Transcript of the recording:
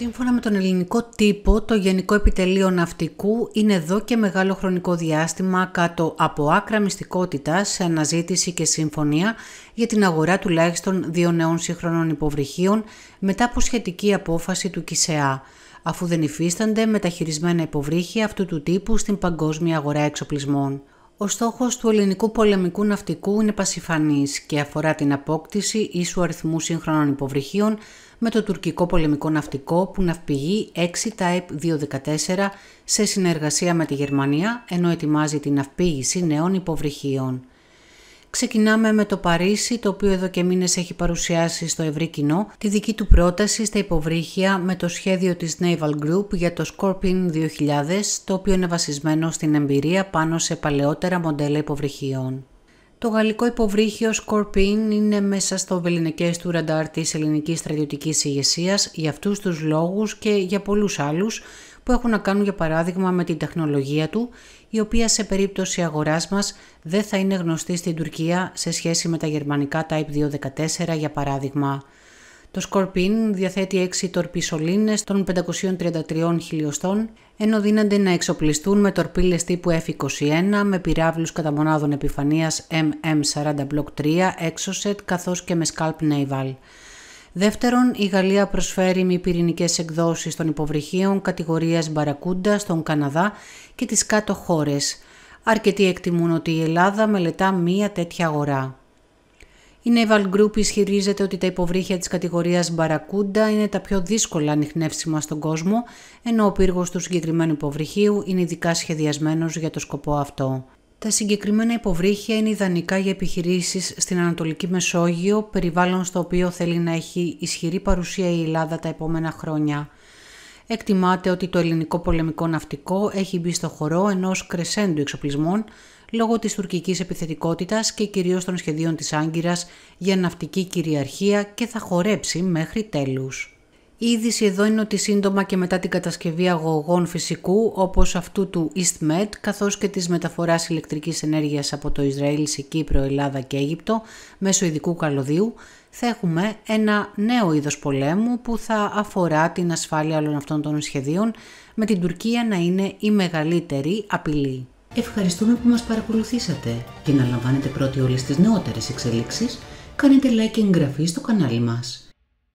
Σύμφωνα με τον ελληνικό τύπο, το Γενικό Επιτελείο Ναυτικού είναι εδώ και μεγάλο χρονικό διάστημα κάτω από άκρα μυστικότητα σε αναζήτηση και συμφωνία για την αγορά τουλάχιστον δύο νέων σύγχρονων υποβρυχίων μετά από σχετική απόφαση του ΚΙΣΕΑ, αφού δεν υφίστανται μεταχειρισμένα υποβρύχια αυτού του τύπου στην παγκόσμια αγορά εξοπλισμών. Ο στόχος του ελληνικού πολεμικού ναυτικού είναι πασιφανής και αφορά την απόκτηση ίσου αριθμού σύγχρονων υποβρυχίων με το τουρκικό πολεμικό ναυτικό που ναυπηγεί 6 Type 214 σε συνεργασία με τη Γερμανία ενώ ετοιμάζει την ναυπήγηση νέων υποβρυχίων. Ξεκινάμε με το Παρίσι, το οποίο εδώ και μήνες έχει παρουσιάσει στο ευρύ κοινό τη δική του πρόταση στα υποβρύχια με το σχέδιο της Naval Group για το Scorpion 2000, το οποίο είναι βασισμένο στην εμπειρία πάνω σε παλαιότερα μοντέλα υποβρυχίων. Το γαλλικό υποβρύχιο Scorpion είναι μέσα στο βεληνικές του ραντάρ της ελληνικής στρατιωτικής ηγεσίας για αυτούς τους λόγους και για πολλούς άλλους που έχουν να κάνουν για παράδειγμα με την τεχνολογία του, η οποία σε περίπτωση αγοράς μας δεν θα είναι γνωστή στην Τουρκία σε σχέση με τα γερμανικά Type 214 για παράδειγμα. Το Scorpion διαθέτει 6 τορπισολίνες των 533 χιλιοστών, ενώ δίνονται να εξοπλιστούν με τορπίλες τύπου F21 με πυράβλους κατά μονάδων επιφανείας MM40 Block 3 Exocet καθώς και με Scalp Naval. Δεύτερον, η Γαλλία προσφέρει μη πυρηνικές εκδόσεις των υποβρυχίων κατηγορίας Μπαρακούντα στον Καναδά και τις κάτω χώρες. Αρκετοί εκτιμούν ότι η Ελλάδα μελετά μία τέτοια αγορά. Η Naval Group ισχυρίζεται ότι τα υποβρύχια της κατηγορίας Μπαρακούντα είναι τα πιο δύσκολα ανιχνεύσιμα στον κόσμο, ενώ ο πύργος του συγκεκριμένου υποβρυχίου είναι ειδικά σχεδιασμένος για το σκοπό αυτό. Τα συγκεκριμένα υποβρύχια είναι ιδανικά για επιχειρήσεις στην Ανατολική Μεσόγειο, περιβάλλον στο οποίο θέλει να έχει ισχυρή παρουσία η Ελλάδα τα επόμενα χρόνια. Εκτιμάται ότι το ελληνικό πολεμικό ναυτικό έχει μπει στο χορό ενός κρεσέντου εξοπλισμών λόγω της τουρκικής επιθετικότητας και κυρίως των σχεδίων της Άγκυρας για ναυτική κυριαρχία και θα χορέψει μέχρι τέλους. Η είδηση εδώ είναι ότι σύντομα και μετά την κατασκευή αγωγών φυσικού όπως αυτού του EastMed καθώς και της μεταφοράς ηλεκτρικής ενέργειας από το Ισραήλ σε Κύπρο, Ελλάδα και Αίγυπτο μέσω ειδικού καλωδίου θα έχουμε ένα νέο είδος πολέμου που θα αφορά την ασφάλεια όλων αυτών των σχεδίων με την Τουρκία να είναι η μεγαλύτερη απειλή. Ευχαριστούμε που μας παρακολουθήσατε. και να λαμβάνετε πρώτοι όλες τις νεότερες εξελίξεις, κάνετε like και εγγραφή στο κανάλι μας.